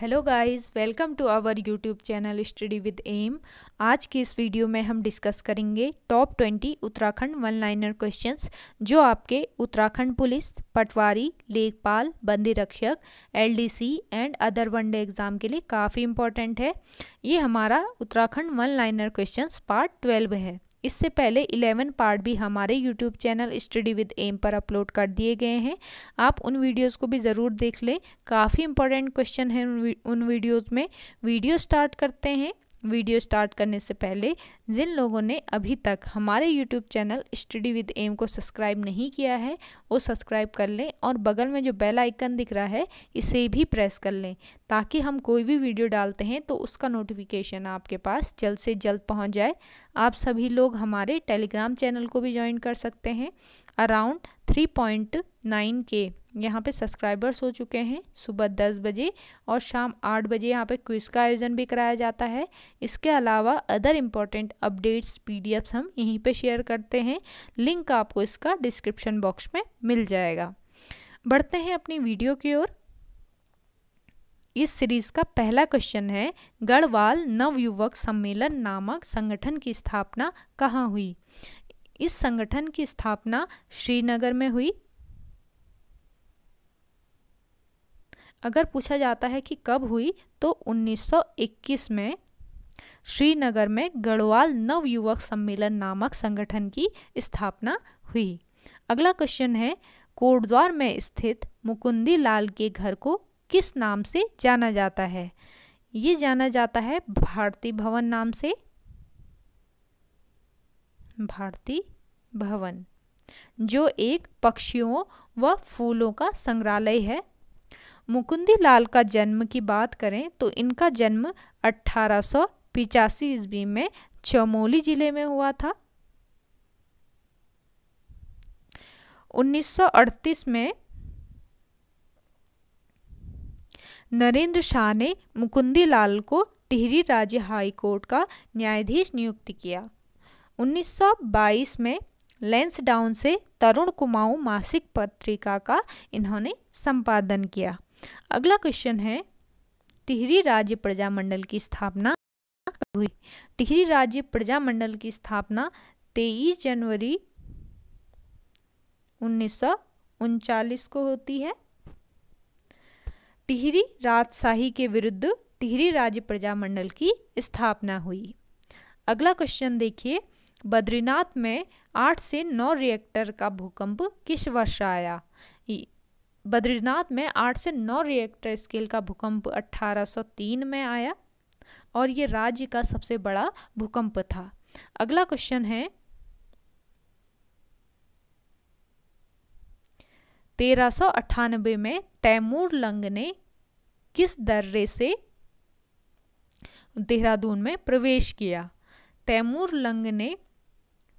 hello guys welcome to our YouTube channel study with M आज की इस video में हम डिस्कस करेंगे top twenty Uttarakhand one liner questions जो आपके उत्तराखंड पुलिस पटवारी लेखपाल बंदी रक्षक LDC and other one day exam के लिए काफ़ी इंपॉर्टेंट है ये हमारा Uttarakhand one liner question part twelve है इससे पहले 11 पार्ट भी हमारे YouTube channel study with M पर अपलोड कर दिए गए हैं आप उन वीडियोस को भी ज़रूर देख लें काफ़ी इंपॉर्टेंट क्वेश्चन हैं उन वीडियोस में वीडियो स्टार्ट करते हैं वीडियो स्टार्ट करने से पहले जिन लोगों ने अभी तक हमारे YouTube channel study with M को सब्सक्राइब नहीं किया है वो सब्सक्राइब कर लें और बगल में जो बेल आइकन दिख रहा है इसे भी प्रेस कर लें ताकि हम कोई भी वीडियो डालते हैं तो उसका नोटिफिकेशन आपके पास जल्द से जल्द पहुंच जाए आप सभी लोग हमारे टेलीग्राम चैनल को भी ज्वाइन कर सकते हैं अराउंड थ्री पॉइंट नाइन के यहाँ पे सब्सक्राइबर्स हो चुके हैं सुबह दस बजे और शाम आठ बजे यहाँ पे क्विज का आयोजन भी कराया जाता है इसके अलावा अदर इम्पॉर्टेंट अपडेट्स पीडीएफ्स हम यहीं पे शेयर करते हैं लिंक आपको इसका डिस्क्रिप्शन बॉक्स में मिल जाएगा बढ़ते हैं अपनी वीडियो की ओर इस सीरीज़ का पहला क्वेश्चन है गढ़वाल नवयुवक सम्मेलन नामक संगठन की स्थापना कहाँ हुई इस संगठन की स्थापना श्रीनगर में हुई अगर पूछा जाता है कि कब हुई तो 1921 में श्रीनगर में गढ़वाल नवयुवक सम्मेलन नामक संगठन की स्थापना हुई अगला क्वेश्चन है कोटद्वार में स्थित मुकुंदी लाल के घर को किस नाम से जाना जाता है ये जाना जाता है भारती भवन नाम से भारती भवन जो एक पक्षियों व फूलों का संग्रहालय है मुकुंदी लाल का जन्म की बात करें तो इनका जन्म अट्ठारह सौ पिचासी ईस्वी में चमोली जिले में हुआ था 1938 में नरेंद्र शाह ने मुकुंदी लाल को टिहरी राज्य हाई कोर्ट का न्यायाधीश नियुक्त किया 1922 में लेंस डाउन से तरुण कुमाऊ मासिक पत्रिका का इन्होंने संपादन किया अगला क्वेश्चन है टिहरी राज्य प्रजामंडल की स्थापना हुई टिहरी राज्य प्रजामंडल की स्थापना 23 जनवरी उन्नीस को होती है टिहरी राजशाही के विरुद्ध टिहरी राज्य प्रजामंडल की स्थापना हुई अगला क्वेश्चन देखिए बद्रीनाथ में आठ से नौ रिएक्टर का भूकंप किस वर्ष आया बद्रीनाथ में आठ से नौ रिएक्टर स्केल का भूकंप 1803 में आया और ये राज्य का सबसे बड़ा भूकंप था अगला क्वेश्चन है तेरह सौ अट्ठानबे में तैमूर लंग ने किस दर्रे से देहरादून में प्रवेश किया तैमूर लंग ने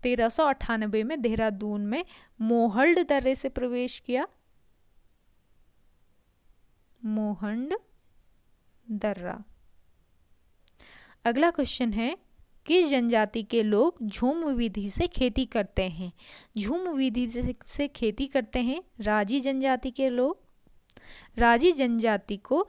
तेरह में देहरादून में मोहल्ड दर्रे से प्रवेश किया मोहंड दर्रा अगला क्वेश्चन है किस जनजाति के लोग झूम विधि से खेती करते हैं झूम विधि से खेती करते हैं राजी जनजाति के लोग राजी जनजाति को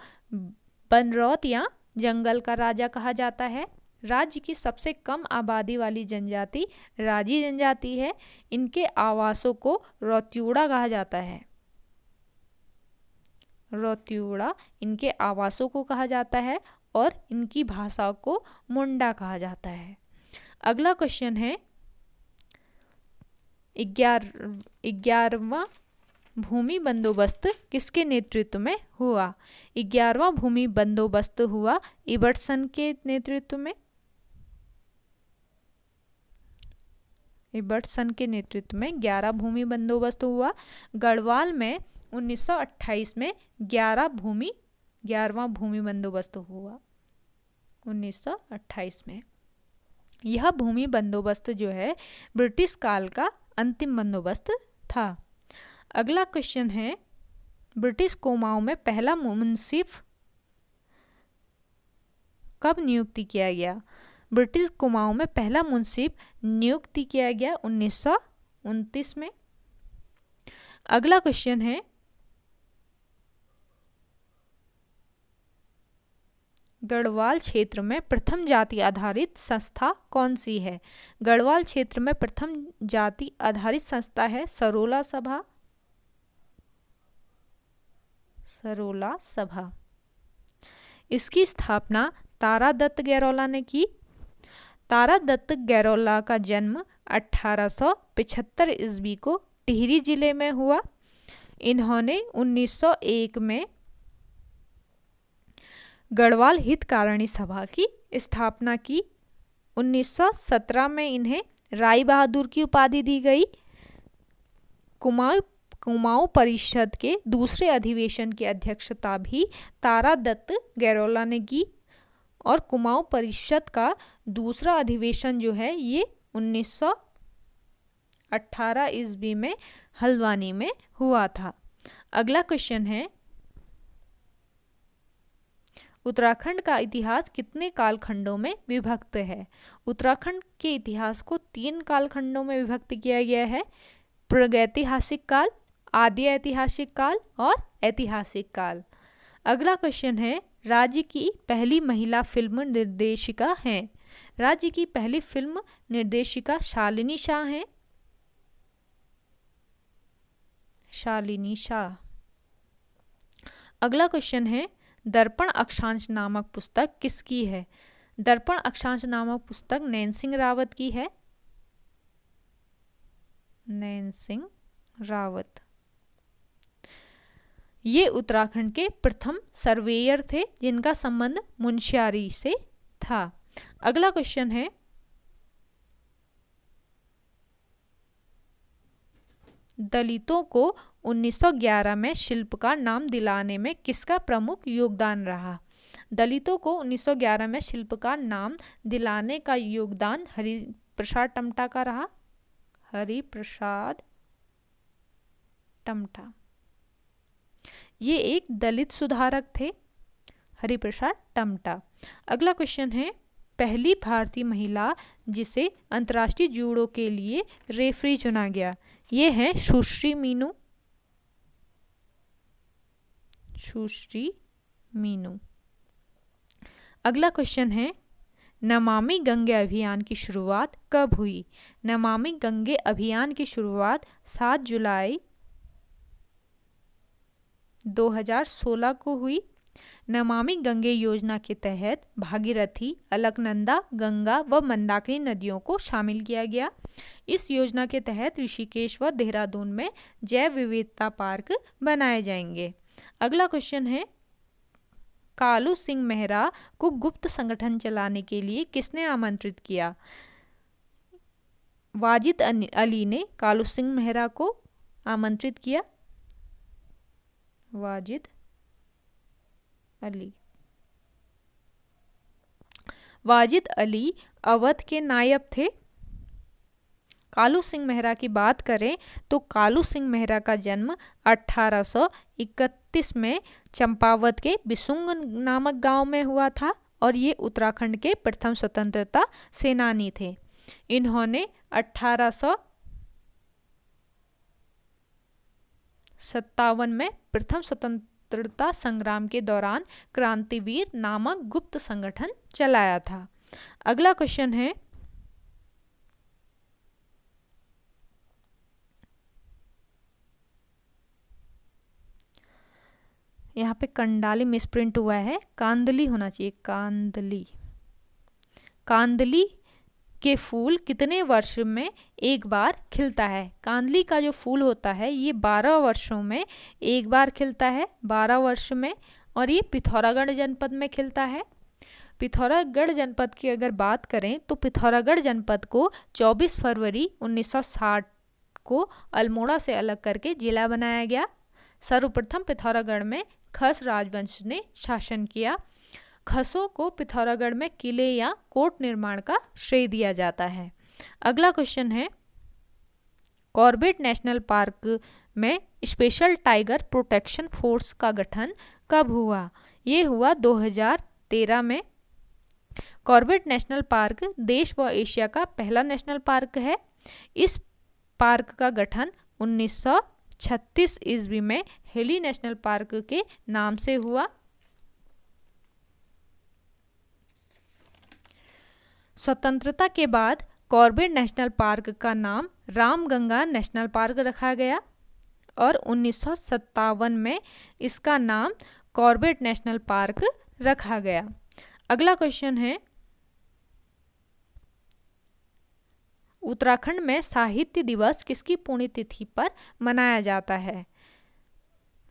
बनरौत या जंगल का राजा कहा जाता है राज्य की सबसे कम आबादी वाली जनजाति राजी जनजाति है इनके आवासों को रोत्यूड़ा कहा जाता है रोत्यूड़ा इनके आवासों को कहा जाता है और इनकी भाषा को मुंडा कहा जाता है अगला क्वेश्चन है ग्यारहवा भूमि बंदोबस्त किसके नेतृत्व में हुआ ग्यारहवा भूमि बंदोबस्त हुआ इबर्टसन के नेतृत्व में सन के नेतृत्व में ग्यारह भूमि बंदोबस्त हुआ गढ़वाल में 1928 में ग्यारह भूमि ग्यारहवा भूमि बंदोबस्त हुआ 1928 में यह भूमि बंदोबस्त जो है ब्रिटिश काल का अंतिम बंदोबस्त था अगला क्वेश्चन है ब्रिटिश कोमाओं में पहला मुंसिफ कब नियुक्ति किया गया ब्रिटिश कुमाऊं में पहला मुंसिफ नियुक्त किया गया उन्नीस में अगला क्वेश्चन है गढ़वाल क्षेत्र में प्रथम जाति आधारित संस्था कौन सी है गढ़वाल क्षेत्र में प्रथम जाति आधारित संस्था है सरोला सभा सरोला सभा इसकी स्थापना तारा दत्त गैरोला ने की तारा दत्त गैरोला का जन्म 1875 ईस्वी को टिहरी जिले में हुआ इन्होंने 1901 में गढ़वाल हितकारिणी सभा की स्थापना की 1917 में इन्हें राय बहादुर की उपाधि दी गई कुमाऊ कुमाऊं परिषद के दूसरे अधिवेशन की अध्यक्षता भी तारा दत्त गैरोला ने की और कुमाऊं परिषद का दूसरा अधिवेशन जो है ये 1918 ईस्वी में हल्द्वानी में हुआ था अगला क्वेश्चन है उत्तराखंड का इतिहास कितने कालखंडों में विभक्त है उत्तराखंड के इतिहास को तीन कालखंडों में विभक्त किया गया है प्रगैतिहासिक काल आदि ऐतिहासिक काल और ऐतिहासिक काल अगला क्वेश्चन है राज्य की पहली महिला फिल्म निर्देशिका हैं राज्य की पहली फिल्म निर्देशिका शालिनी शाह हैं शालिनी शाह अगला क्वेश्चन है दर्पण अक्षांश नामक पुस्तक किसकी है दर्पण अक्षांश नामक पुस्तक नैन सिंह रावत की है नैन सिंह रावत ये उत्तराखंड के प्रथम सर्वेयर थे जिनका संबंध मुंशियारी से था अगला क्वेश्चन है दलितों को 1911 में शिल्प का नाम दिलाने में किसका प्रमुख योगदान रहा दलितों को 1911 में शिल्प का नाम दिलाने का योगदान हरि प्रसाद टमटा का रहा हरि प्रसाद टमटा ये एक दलित सुधारक थे हरिप्रसाद टमटा अगला क्वेश्चन है पहली भारतीय महिला जिसे अंतर्राष्ट्रीय जूडो के लिए रेफरी चुना गया ये है सुश्री मीनू सुश्री मीनू अगला क्वेश्चन है नमामि गंगे अभियान की शुरुआत कब हुई नमामि गंगे अभियान की शुरुआत 7 जुलाई 2016 को हुई नमामि गंगे योजना के तहत भागीरथी अलकनंदा गंगा व मंदाकिनी नदियों को शामिल किया गया इस योजना के तहत ऋषिकेश व देहरादून में जैव विविधता पार्क बनाए जाएंगे अगला क्वेश्चन है कालू सिंह मेहरा को गुप्त संगठन चलाने के लिए किसने आमंत्रित किया वाजिद अली ने कालू सिंह मेहरा को आमंत्रित किया वाजिद अली वाजिद अली अवध के नायब थे कालू सिंह मेहरा की बात करें तो कालू सिंह मेहरा का जन्म 1831 में चंपावत के बिसुंग नामक गांव में हुआ था और ये उत्तराखंड के प्रथम स्वतंत्रता सेनानी थे इन्होंने अट्ठारह सत्तावन में प्रथम स्वतंत्रता संग्राम के दौरान क्रांतिवीर नामक गुप्त संगठन चलाया था अगला क्वेश्चन है यहाँ पे कंडाली मिसप्रिंट हुआ है कांदली होना चाहिए कांदली कांदली के फूल कितने वर्ष में एक बार खिलता है कांदली का जो फूल होता है ये बारह वर्षों में एक बार खिलता है बारह वर्ष में और ये पिथौरागढ़ जनपद में खिलता है पिथौरागढ़ जनपद की अगर बात करें तो पिथौरागढ़ जनपद को 24 फरवरी 1960 को अल्मोड़ा से अलग करके जिला बनाया गया सर्वप्रथम पिथौरागढ़ में खस राजवंश ने शासन किया खसों को पिथौरागढ़ में किले या कोट निर्माण का श्रेय दिया जाता है अगला क्वेश्चन है कॉर्बेट नेशनल पार्क में स्पेशल टाइगर प्रोटेक्शन फोर्स का गठन कब हुआ ये हुआ 2013 में कॉर्बेट नेशनल पार्क देश व एशिया का पहला नेशनल पार्क है इस पार्क का गठन 1936 ईस्वी में हेली नेशनल पार्क के नाम से हुआ स्वतंत्रता के बाद कॉर्बेट नेशनल पार्क का नाम रामगंगा नेशनल पार्क रखा गया और उन्नीस में इसका नाम कॉर्बेट नेशनल पार्क रखा गया अगला क्वेश्चन है उत्तराखंड में साहित्य दिवस किसकी पुण्यतिथि पर मनाया जाता है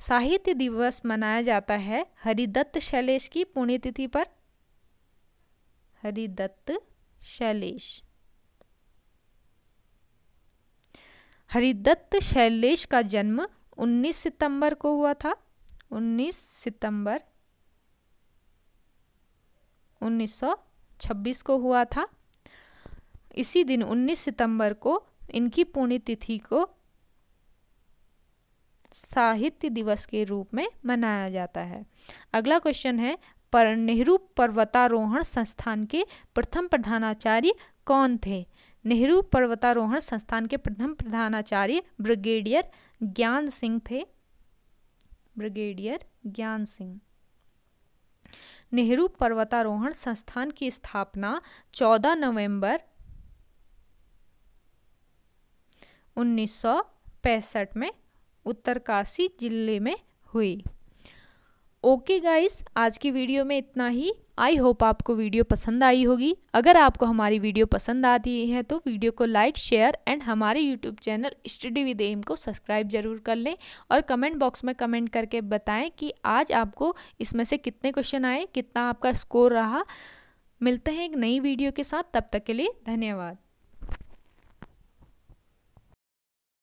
साहित्य दिवस मनाया जाता है हरिदत्त शैलेश की पुण्यतिथि पर हरिदत्त शैलेश हरिदत्त शैलेश का जन्म 19 सितंबर को हुआ था 19 सितंबर 1926 को हुआ था इसी दिन 19 सितंबर को इनकी पुण्यतिथि को साहित्य दिवस के रूप में मनाया जाता है अगला क्वेश्चन है पर नेहरू पर्वतारोहण संस्थान के प्रथम प्रधानाचार्य कौन थे नेहरू पर्वतारोहण संस्थान के प्रथम प्रधानाचार्य ब्रिगेडियर ज्ञान सिंह थे ब्रिगेडियर ज्ञान सिंह नेहरू पर्वतारोहण संस्थान की स्थापना 14 नवंबर 1965 में उत्तरकाशी जिले में हुई ओके okay गाइस आज की वीडियो में इतना ही आई होप आपको वीडियो पसंद आई होगी अगर आपको हमारी वीडियो पसंद आती है तो वीडियो को लाइक शेयर एंड हमारे YouTube channel study with M को सब्सक्राइब जरूर कर लें और कमेंट बॉक्स में कमेंट करके बताएं कि आज आपको इसमें से कितने क्वेश्चन आए कितना आपका स्कोर रहा मिलते हैं एक नई वीडियो के साथ तब तक के लिए धन्यवाद